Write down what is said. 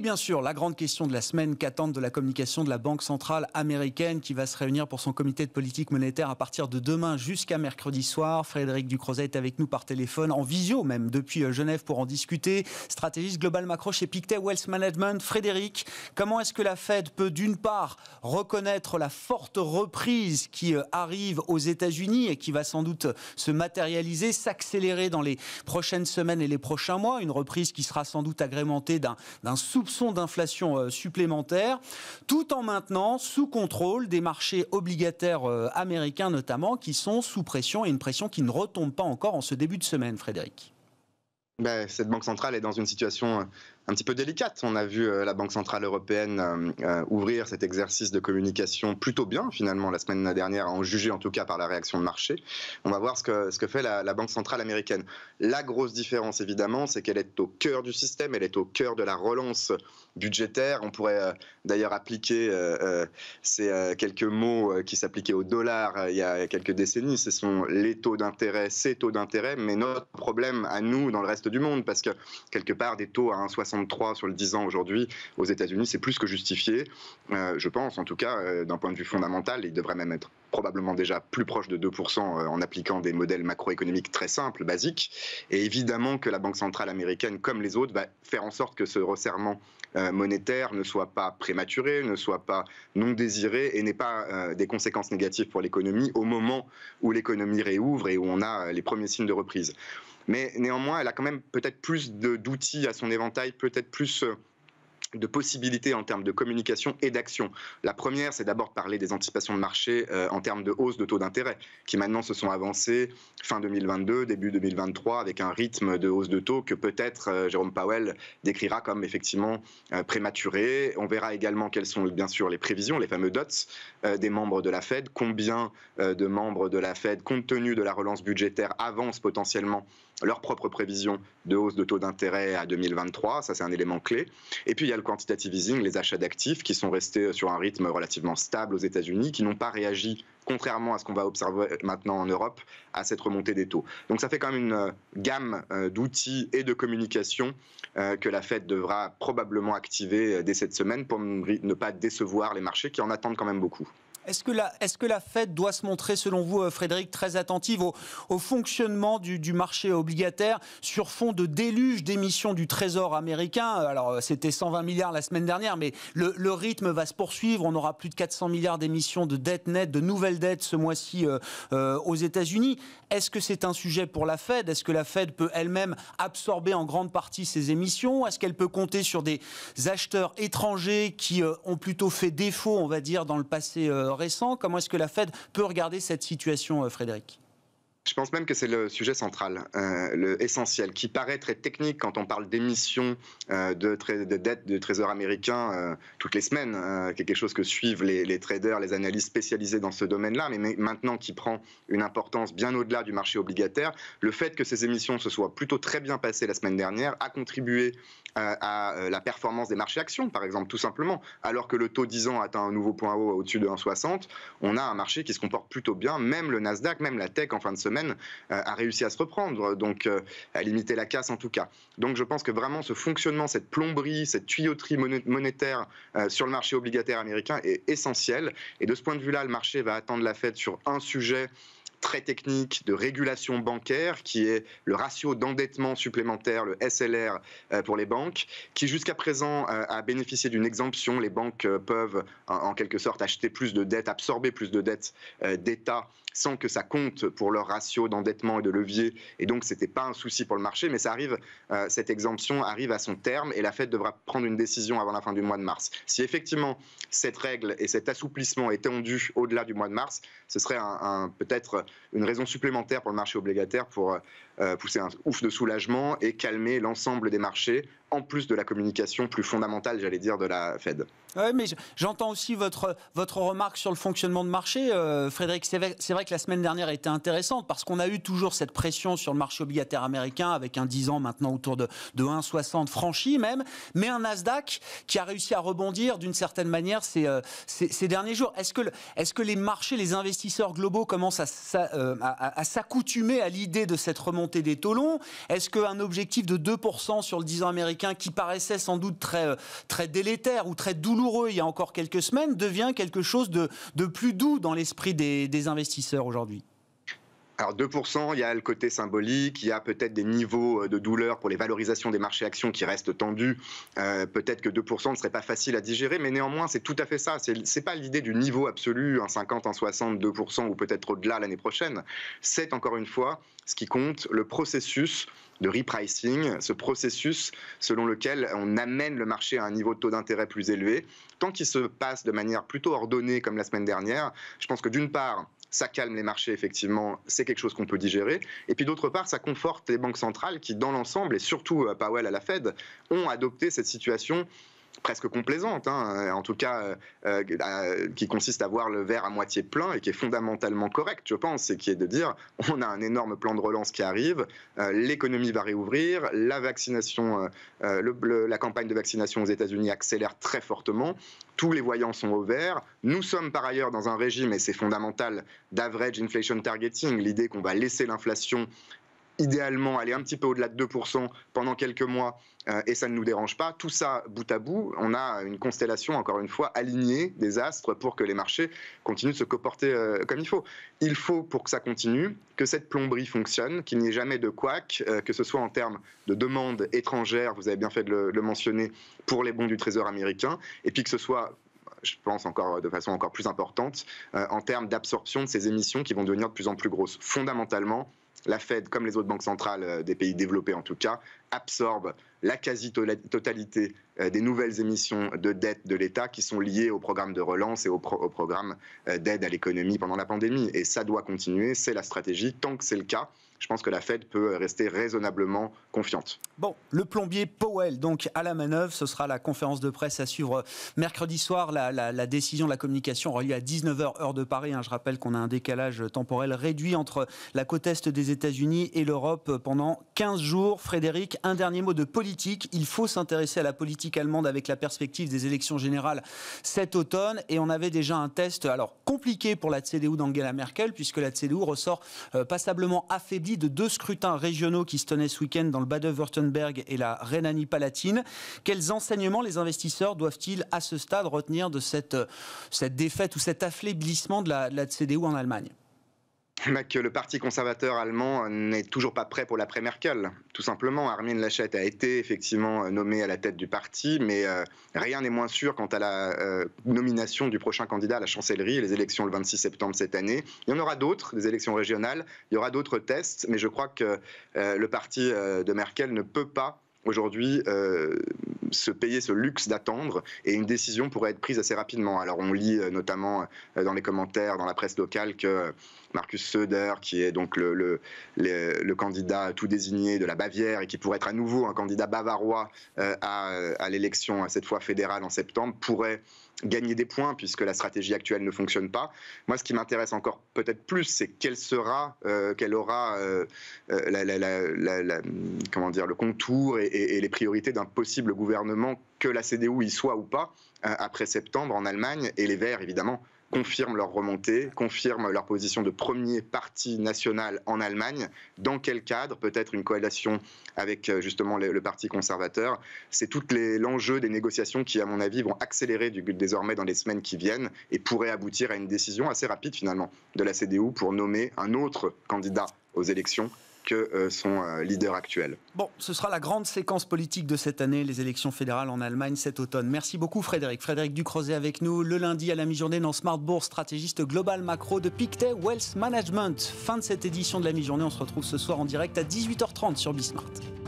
bien sûr. La grande question de la semaine qu'attendent de la communication de la Banque centrale américaine qui va se réunir pour son comité de politique monétaire à partir de demain jusqu'à mercredi soir. Frédéric Ducrozet est avec nous par téléphone, en visio même, depuis euh, Genève pour en discuter. Stratégiste global macro chez Pictet Wealth Management. Frédéric, comment est-ce que la Fed peut d'une part reconnaître la forte reprise qui euh, arrive aux États-Unis et qui va sans doute se matérialiser, s'accélérer dans les prochaines semaines et les prochains mois, une reprise qui sera sans doute agrémentée d'un soupçon sont d'inflation euh, supplémentaire, tout en maintenant sous contrôle des marchés obligataires euh, américains notamment, qui sont sous pression et une pression qui ne retombe pas encore en ce début de semaine, Frédéric. Ben, cette banque centrale est dans une situation euh, un petit peu délicate. On a vu euh, la Banque centrale européenne euh, ouvrir cet exercice de communication plutôt bien, finalement, la semaine dernière, à en juger en tout cas par la réaction de marché. On va voir ce que, ce que fait la, Banque centrale américaine. La grosse différence, évidemment, c'est qu'elle est au cœur du système, elle est au cœur de la relance budgétaire. On pourrait d'ailleurs appliquer ces quelques mots qui s'appliquaient au dollar il y a quelques décennies. Ce sont les taux d'intérêt, ces taux d'intérêt, mais notre problème à nous, dans le reste du monde, parce que quelque part, des taux à 1,63 sur le 10 ans aujourd'hui aux États-Unis, c'est plus que justifié, euh, je pense, en tout cas, euh, d'un point de vue fondamental. Il devrait même être probablement déjà plus proche de 2% euh, en appliquant des modèles macroéconomiques très simples, basiques. Et évidemment que la Banque centrale américaine, comme les autres, va faire en sorte que ce resserrement monétaire ne soit pas prématuré, ne soit pas non désiré et n'ait pas des conséquences négatives pour l'économie au moment où l'économie réouvre et où on a les premiers signes de reprise. Mais néanmoins, elle a quand même peut-être plus d'outils à son éventail, peut-être plus euh, de possibilités en termes de communication et d'action. La première, c'est d'abord parler des anticipations de marché euh, en termes de hausse de taux d'intérêt, qui maintenant se sont avancées fin 2022, début 2023, avec un rythme de hausse de taux que peut-être euh, Jérôme Powell décrira comme effectivement prématuré. On verra également quelles sont bien sûr les prévisions, les fameux dots des membres de la Fed, combien de membres de la Fed, compte tenu de la relance budgétaire, avancent potentiellement leur propre prévision de hausse de taux d'intérêt à 2023, ça c'est un élément clé. Et puis il y a le quantitative easing, les achats d'actifs qui sont restés euh, sur un rythme relativement stable aux États-Unis, qui n'ont pas réagi, contrairement à ce qu'on va observer euh, maintenant en Europe, à cette remontée des taux. Donc ça fait quand même une euh, gamme d'outils et de communication que la Fed devra probablement activer dès cette semaine pour ne pas décevoir les marchés qui en attendent quand même beaucoup. Est-ce que, la, est que la Fed doit se montrer, selon vous, euh, Frédéric, très attentive au, fonctionnement du, marché obligataire sur fond de déluge d'émissions du Trésor américain Alors, euh, c'était 120 milliards la semaine dernière, mais le, rythme va se poursuivre. On aura plus de 400 milliards d'émissions de dettes nette, de nouvelles dettes ce mois-ci euh, aux États-Unis. Est-ce que c'est un sujet pour la Fed Est-ce que la Fed peut elle-même absorber en grande partie ces émissions Est-ce qu'elle peut compter sur des acheteurs étrangers qui ont plutôt fait défaut, on va dire, dans le passé Comment est-ce que la Fed peut regarder cette situation, euh, Frédéric je pense même que c'est le sujet central, euh, le essentiel, qui paraît très technique quand on parle d'émissions euh, de, de dettes de Trésor américain euh, toutes les semaines, euh, quelque chose que suivent les, traders, les analystes spécialisés dans ce domaine-là, mais, maintenant qui prend une importance bien au-delà du marché obligataire. Le fait que ces émissions se soient plutôt très bien passées la semaine dernière a contribué à la performance des marchés actions, par exemple, tout simplement. Alors que le taux 10 ans atteint un nouveau point haut au-dessus de 1,60, on a un marché qui se comporte plutôt bien, même le Nasdaq, même la tech en fin de semaine euh, a réussi à se reprendre, euh, donc euh, à limiter la casse en tout cas. Donc je pense que vraiment ce fonctionnement, cette plomberie, cette tuyauterie monétaire sur le marché obligataire américain est essentiel. Et de ce point de vue-là, le marché va attendre la fête sur un sujet très technique de régulation bancaire, qui est le ratio d'endettement supplémentaire, le SLR, pour les banques, qui jusqu'à présent a bénéficié d'une exemption. Les banques peuvent en quelque sorte acheter plus de dettes, absorber plus de dettes d'État sans que ça compte pour leur ratio d'endettement et de levier. Et donc, ce n'était pas un souci pour le marché, mais euh, cette exemption arrive à son terme et la Fed devra prendre une décision avant la fin du mois de mars. Si effectivement cette règle et cet assouplissement est au-delà du mois de mars, ce serait peut-être une raison supplémentaire pour le marché obligataire pour euh, euh, pousser un ouf de soulagement et calmer l'ensemble des marchés, en plus de la communication plus fondamentale, j'allais dire, de la Fed. Oui, mais j'entends aussi votre, votre remarque sur le fonctionnement de marché. Euh, Frédéric, c'est vrai, que la semaine dernière a été intéressante parce qu'on a eu toujours cette pression sur le marché obligataire américain avec un 10 ans maintenant autour de, de 1,60 franchi même, mais un Nasdaq qui a réussi à rebondir d'une certaine manière ces, euh, ces, derniers jours. Est-ce que, est que les marchés, les investisseurs globaux commencent à, à s'accoutumer à l'idée de cette remontée des taux longs Est-ce qu'un objectif de 2% sur le 10 ans américain, qui paraissait sans doute très, euh, très délétère ou très douloureux il y a encore quelques semaines, devient quelque chose de, plus doux dans l'esprit des investisseurs aujourd'hui alors 2%, il y a le côté symbolique, il y a peut-être des niveaux euh, de douleur pour les valorisations des marchés actions qui restent tendus. Euh, peut-être que 2% ne serait pas facile à digérer, mais néanmoins, c'est tout à fait ça. C'est n'est pas l'idée du niveau absolu, un 50, un 60, 2% ou peut-être au-delà l'année prochaine. C'est encore une fois ce qui compte, le processus de repricing, ce processus selon lequel on amène le marché à un niveau de taux d'intérêt plus élevé. Tant qu'il se passe de manière plutôt ordonnée comme la semaine dernière, je pense que d'une part, ça calme les marchés, effectivement, c'est quelque chose qu'on peut digérer. Et puis d'autre part, ça conforte les banques centrales qui, dans l'ensemble, et surtout euh, Powell à la Fed, ont adopté cette situation presque complaisante, hein. euh, en tout cas euh, euh, qui consiste à voir le verre à moitié plein et qui est fondamentalement correct, je pense, et qui est de dire on a un énorme plan de relance qui arrive, l'économie va réouvrir, la vaccination, la campagne de vaccination aux États-Unis accélère très fortement, tous les voyants sont au vert. Nous sommes par ailleurs dans un régime, et c'est fondamental, d'average inflation targeting, l'idée qu'on va laisser l'inflation idéalement aller un petit peu au-delà de 2% pendant quelques mois euh, et ça ne nous dérange pas. Tout ça bout à bout, on a une constellation, encore une fois, alignée des astres pour que les marchés continuent de se comporter euh, comme il faut. Il faut, pour que ça continue, que cette plomberie fonctionne, qu'il n'y ait jamais de couac, euh, que ce soit en termes de demande étrangère, vous avez bien fait de le, mentionner, pour les bons du Trésor américain, et puis que ce soit je pense encore de façon encore plus importante en termes d'absorption de ces émissions qui vont devenir de plus en plus grosses. Fondamentalement, la Fed, comme les autres banques centrales euh, des pays développés en tout cas, absorbe la quasi-totalité euh, des nouvelles émissions de dette de l'État qui sont liées au programme de relance et au, programme euh, d'aide à l'économie pendant la pandémie. Et ça doit continuer, c'est la stratégie. Tant que c'est le cas, je pense que la Fed peut rester raisonnablement confiante. Bon, le plombier Powell, donc à la manœuvre, ce sera la conférence de presse à suivre mercredi soir. La, la décision de la communication aura à 19h, heure de Paris. Hein. Je rappelle qu'on a un décalage temporel réduit entre la côte est des États-Unis et l'Europe pendant 15 jours. Frédéric, un dernier mot de politique il faut s'intéresser à la politique allemande avec la perspective des élections générales cet automne. Et on avait déjà un test, alors compliqué pour la CDU d'Angela Merkel, puisque la CDU ressort euh, passablement affaiblie de deux scrutins régionaux qui se tenaient ce week-end dans le Bade-Württemberg et la Rhénanie-Palatine. Quels enseignements les investisseurs doivent-ils à ce stade retenir de cette, euh, cette défaite ou cet affaiblissement de la CDU en Allemagne eh ben, que le Parti conservateur allemand n'est toujours pas prêt pour l'après-Merkel. Tout simplement, Armin Laschet a été effectivement euh, nommé à la tête du parti, mais euh, rien n'est moins sûr quant à la euh, nomination du prochain candidat à la chancellerie, les élections le 26 septembre cette année. Il y en aura d'autres, des élections régionales, il y aura d'autres tests, mais je crois que le parti de Merkel ne peut pas Aujourd'hui, euh, se payer ce luxe d'attendre et une décision pourrait être prise assez rapidement. Alors on lit euh, notamment euh, dans les commentaires, dans la presse locale, que Marcus Söder, qui est donc le, le, candidat tout désigné de la Bavière et qui pourrait être à nouveau un candidat bavarois à, à l'élection, cette fois fédérale en septembre, pourrait gagner des points puisque la stratégie actuelle ne fonctionne pas. Moi, ce qui m'intéresse encore peut-être plus, c'est quelle sera, euh, quelle aura euh, euh, comment dire, le contour et, les priorités d'un possible gouvernement, que la CDU y soit ou pas euh, après septembre en Allemagne, et les Verts évidemment confirme leur remontée, confirme leur position de premier parti national en Allemagne. Dans quel cadre Peut-être une coalition avec euh, justement le, Parti conservateur. C'est tout l'enjeu des négociations qui, à mon avis, vont accélérer du, désormais dans les semaines qui viennent et pourraient aboutir à une décision assez rapide finalement de la CDU pour nommer un autre candidat aux élections que euh, son euh, leader actuel. Bon, ce sera la grande séquence politique de cette année, les élections fédérales en Allemagne cet automne. Merci beaucoup Frédéric. Frédéric Ducrozet avec nous le lundi à la mi-journée dans Smart Bourse, stratégiste global macro de Pictet Wealth Management. Fin de cette édition de la mi-journée, on se retrouve ce soir en direct à 18h30 sur Bismart.